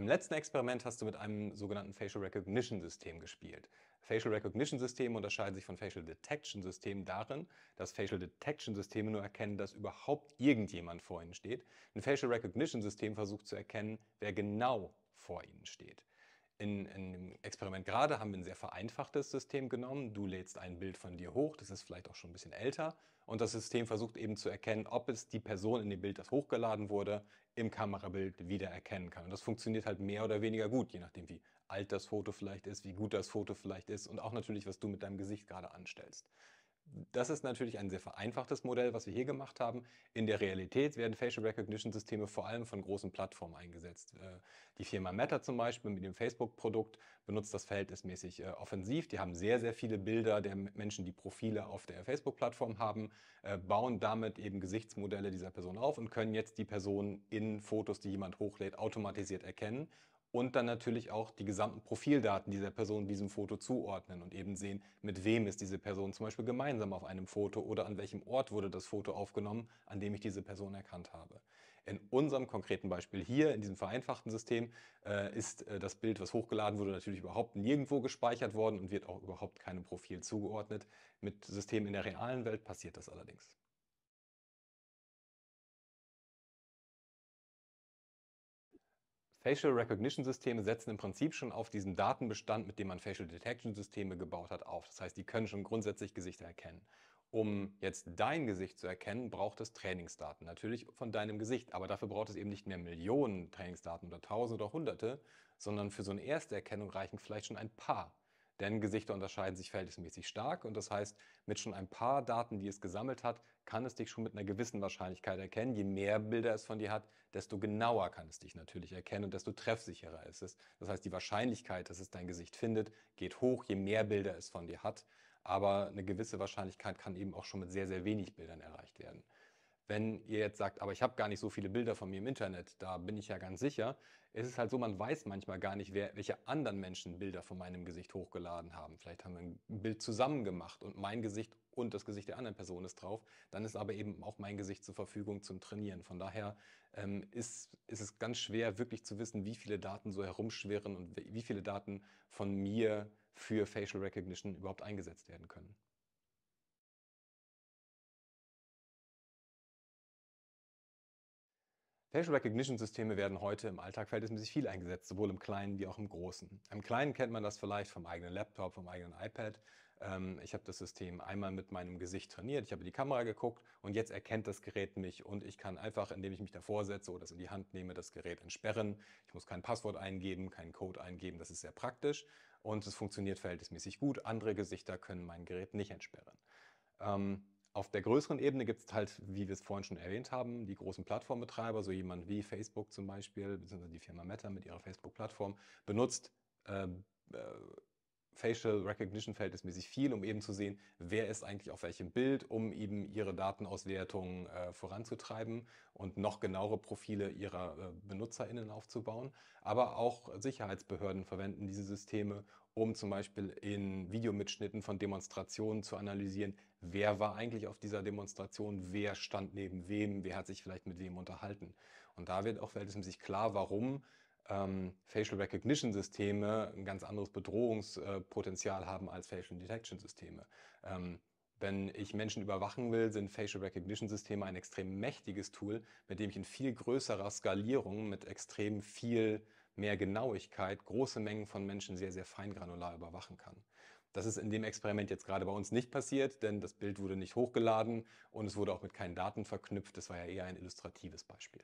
Im letzten Experiment hast du mit einem sogenannten Facial Recognition System gespielt. Facial Recognition Systeme unterscheiden sich von Facial Detection Systemen darin, dass Facial Detection Systeme nur erkennen, dass überhaupt irgendjemand vor ihnen steht. Ein Facial Recognition System versucht zu erkennen, wer genau vor ihnen steht. In, in dem Experiment gerade haben wir ein sehr vereinfachtes System genommen. Du lädst ein Bild von dir hoch, das ist vielleicht auch schon ein bisschen älter. Und das System versucht eben zu erkennen, ob es die Person in dem Bild, das hochgeladen wurde, im Kamerabild wieder erkennen kann. Und das funktioniert halt mehr oder weniger gut, je nachdem, wie alt das Foto vielleicht ist, wie gut das Foto vielleicht ist und auch natürlich, was du mit deinem Gesicht gerade anstellst das ist natürlich ein sehr vereinfachtes Modell, was wir hier gemacht haben. In der Realität werden Facial Recognition Systeme vor allem von großen Plattformen eingesetzt. Äh, die Firma Meta zum Beispiel mit dem Facebook-Produkt benutzt das verhältnismäßig äh, offensiv. Die haben sehr, sehr viele Bilder der Menschen, die Profile auf der Facebook-Plattform haben, äh, bauen damit eben Gesichtsmodelle dieser Person auf und können jetzt die Person in Fotos, die jemand hochlädt, automatisiert erkennen und dann natürlich auch die gesamten Profildaten dieser Person diesem Foto zuordnen und eben sehen, mit wem ist diese Person zum Beispiel gemeinsam auf einem Foto oder an welchem Ort wurde das Foto aufgenommen, an dem ich diese Person erkannt habe. In unserem konkreten Beispiel hier, in diesem vereinfachten System, äh, ist äh, das Bild, was hochgeladen wurde, natürlich überhaupt nirgendwo gespeichert worden und wird auch überhaupt keinem Profil zugeordnet. Mit Systemen in der realen Welt passiert das allerdings. Facial Recognition Systeme setzen im Prinzip schon auf diesen Datenbestand, mit dem man Facial Detection Systeme gebaut hat, auf. Das heißt, die können schon grundsätzlich Gesichter erkennen. Um jetzt dein Gesicht zu erkennen, braucht es Trainingsdaten, natürlich von deinem Gesicht, aber dafür braucht es eben nicht mehr Millionen Trainingsdaten oder Tausende oder Hunderte, sondern für so eine erste Erkennung reichen vielleicht schon ein paar denn Gesichter unterscheiden sich verhältnismäßig stark und das heißt, mit schon ein paar Daten, die es gesammelt hat, kann es dich schon mit einer gewissen Wahrscheinlichkeit erkennen. Je mehr Bilder es von dir hat, desto genauer kann es dich natürlich erkennen und desto treffsicherer ist es. Das heißt, die Wahrscheinlichkeit, dass es dein Gesicht findet, geht hoch, je mehr Bilder es von dir hat. Aber eine gewisse Wahrscheinlichkeit kann eben auch schon mit sehr, sehr wenig Bildern erreicht werden. Wenn ihr jetzt sagt, aber ich habe gar nicht so viele Bilder von mir im Internet, da bin ich ja ganz sicher, Es ist halt so, man weiß manchmal gar nicht, wer, welche anderen Menschen Bilder von meinem Gesicht hochgeladen haben. Vielleicht haben wir ein Bild zusammen gemacht und mein Gesicht und das Gesicht der anderen Person ist drauf. Dann ist aber eben auch mein Gesicht zur Verfügung zum Trainieren. Von daher ähm, ist, ist es ganz schwer, wirklich zu wissen, wie viele Daten so herumschwirren und wie viele Daten von mir für Facial Recognition überhaupt eingesetzt werden können. Facial Recognition Systeme werden heute im Alltag verhältnismäßig viel eingesetzt, sowohl im Kleinen wie auch im Großen. Im Kleinen kennt man das vielleicht vom eigenen Laptop, vom eigenen iPad. Ähm, ich habe das System einmal mit meinem Gesicht trainiert, ich habe die Kamera geguckt und jetzt erkennt das Gerät mich und ich kann einfach, indem ich mich davor setze oder es in die Hand nehme, das Gerät entsperren. Ich muss kein Passwort eingeben, keinen Code eingeben, das ist sehr praktisch und es funktioniert verhältnismäßig gut. Andere Gesichter können mein Gerät nicht entsperren. Ähm, auf der größeren Ebene gibt es halt, wie wir es vorhin schon erwähnt haben, die großen Plattformbetreiber, so jemand wie Facebook zum Beispiel, beziehungsweise die Firma Meta mit ihrer Facebook-Plattform, benutzt ähm, äh, Facial Recognition verhältnismäßig viel, um eben zu sehen, wer ist eigentlich auf welchem Bild, um eben ihre Datenauswertung äh, voranzutreiben und noch genauere Profile ihrer äh, BenutzerInnen aufzubauen. Aber auch Sicherheitsbehörden verwenden diese Systeme, um zum Beispiel in Videomitschnitten von Demonstrationen zu analysieren, wer war eigentlich auf dieser Demonstration, wer stand neben wem, wer hat sich vielleicht mit wem unterhalten. Und da wird auch verhältnismäßig klar, warum ähm, Facial Recognition Systeme ein ganz anderes Bedrohungspotenzial haben als Facial Detection Systeme. Ähm, wenn ich Menschen überwachen will, sind Facial Recognition Systeme ein extrem mächtiges Tool, mit dem ich in viel größerer Skalierung, mit extrem viel mehr Genauigkeit große Mengen von Menschen sehr, sehr feingranular überwachen kann. Das ist in dem Experiment jetzt gerade bei uns nicht passiert, denn das Bild wurde nicht hochgeladen und es wurde auch mit keinen Daten verknüpft. Das war ja eher ein illustratives Beispiel.